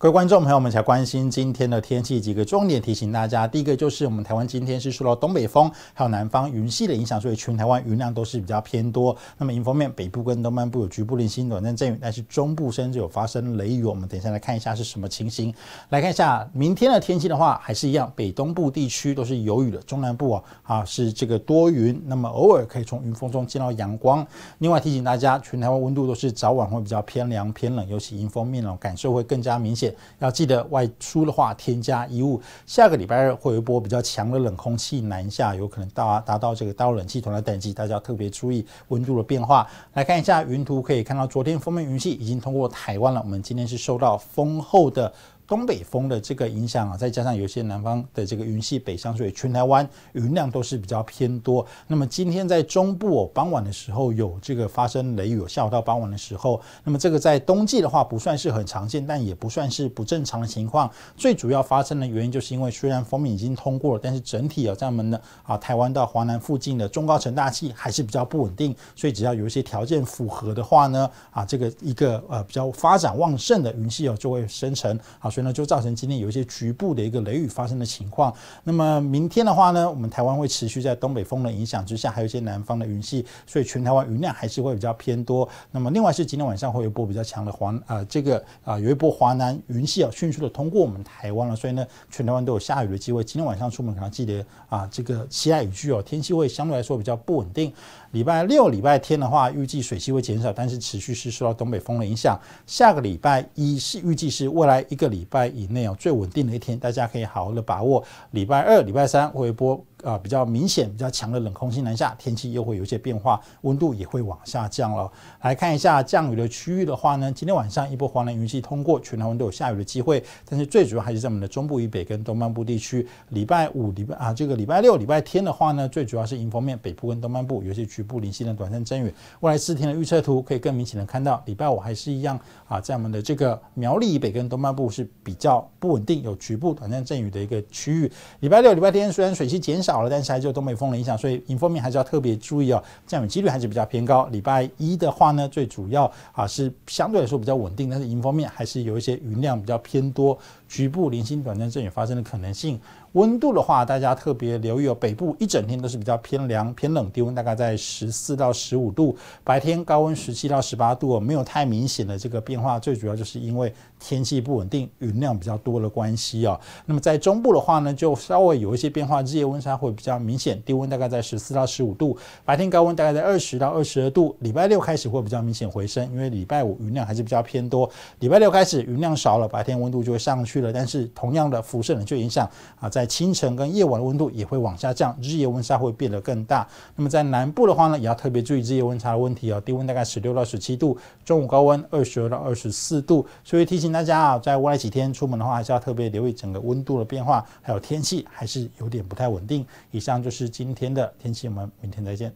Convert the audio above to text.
各位观众朋友们，才关心今天的天气，几个重点提醒大家。第一个就是我们台湾今天是受到东北风还有南方云系的影响，所以全台湾云量都是比较偏多。那么迎风面，北部跟东半部有局部零星短暂阵雨，但是中部甚至有发生雷雨。我们等一下来看一下是什么情形。来看一下明天的天气的话，还是一样，北东部地区都是有雨的，中南部啊啊是这个多云，那么偶尔可以从云峰中见到阳光。另外提醒大家，全台湾温度都是早晚会比较偏凉偏冷，尤其迎风面哦，感受会更加明显。要记得外出的话，添加衣物。下个礼拜二会有一波比较强的冷空气南下，有可能达达到这个大陆冷气团的等级，大家要特别注意温度的变化。来看一下云图，可以看到昨天封面云系已经通过台湾了，我们今天是收到风后的。东北风的这个影响啊，再加上有些南方的这个云系北上，所以全台湾云量都是比较偏多。那么今天在中部傍晚的时候有这个发生雷雨，有下午到傍晚的时候，那么这个在冬季的话不算是很常见，但也不算是不正常的情况。最主要发生的原因就是因为虽然风已经通过了，但是整体啊，我们的啊台湾到华南附近的中高层大气还是比较不稳定，所以只要有一些条件符合的话呢，啊这个一个呃比较发展旺盛的云系哦就会生成啊，所以。那就造成今天有一些局部的一个雷雨发生的情况。那么明天的话呢，我们台湾会持续在东北风的影响之下，还有一些南方的云系，所以全台湾云量还是会比较偏多。那么另外是今天晚上会有一波比较强的黄，呃这个啊有一波华南云系啊迅速的通过我们台湾了，所以呢全台湾都有下雨的机会。今天晚上出门可能记得啊这个期待雨具哦，天气会相对来说比较不稳定。礼拜六、礼拜天的话，预计水系会减少，但是持续是受到东北风的影响。下个礼拜一是预计是未来一个礼。拜以内哦，最稳定的一天，大家可以好好的把握。礼拜二、礼拜三会播。啊，比较明显、比较强的冷空气南下，天气又会有一些变化，温度也会往下降了。来看一下降雨的区域的话呢，今天晚上一波华南云系通过，全台湾都有下雨的机会，但是最主要还是在我们的中部以北跟东半部地区。礼拜五、礼拜啊，这个礼拜六、礼拜天的话呢，最主要是迎风面北部跟东半部有些局部零星的短暂阵雨。未来四天的预测图可以更明显的看到，礼拜五还是一样啊，在我们的这个苗栗以北跟东半部是比较不稳定，有局部短暂阵雨的一个区域。礼拜六、礼拜天虽然水系减少。倒了，但是还有东北风的影响，所以迎风面还是要特别注意哦。降雨几率还是比较偏高。礼拜一的话呢，最主要啊是相对来说比较稳定，但是迎风面还是有一些云量比较偏多，局部零星短暂阵雨发生的可能性。温度的话，大家特别留意哦。北部一整天都是比较偏凉偏冷，低温大概在十四到十五度，白天高温十七到十八度。没有太明显的这个变化，最主要就是因为天气不稳定、云量比较多的关系哦。那么在中部的话呢，就稍微有一些变化，日夜温差会比较明显，低温大概在十四到十五度，白天高温大概在二十到二十二度。礼拜六开始会比较明显回升，因为礼拜五云量还是比较偏多，礼拜六开始云量少了，白天温度就会上去了。但是同样的辐射冷却影响啊，在在清晨跟夜晚的温度也会往下降，日夜温差会变得更大。那么在南部的话呢，也要特别注意日夜温差的问题哦。低温大概十六到十七度，中午高温二十二到二十四度。所以提醒大家啊，在未来几天出门的话，还是要特别留意整个温度的变化，还有天气还是有点不太稳定。以上就是今天的天气，我们明天再见。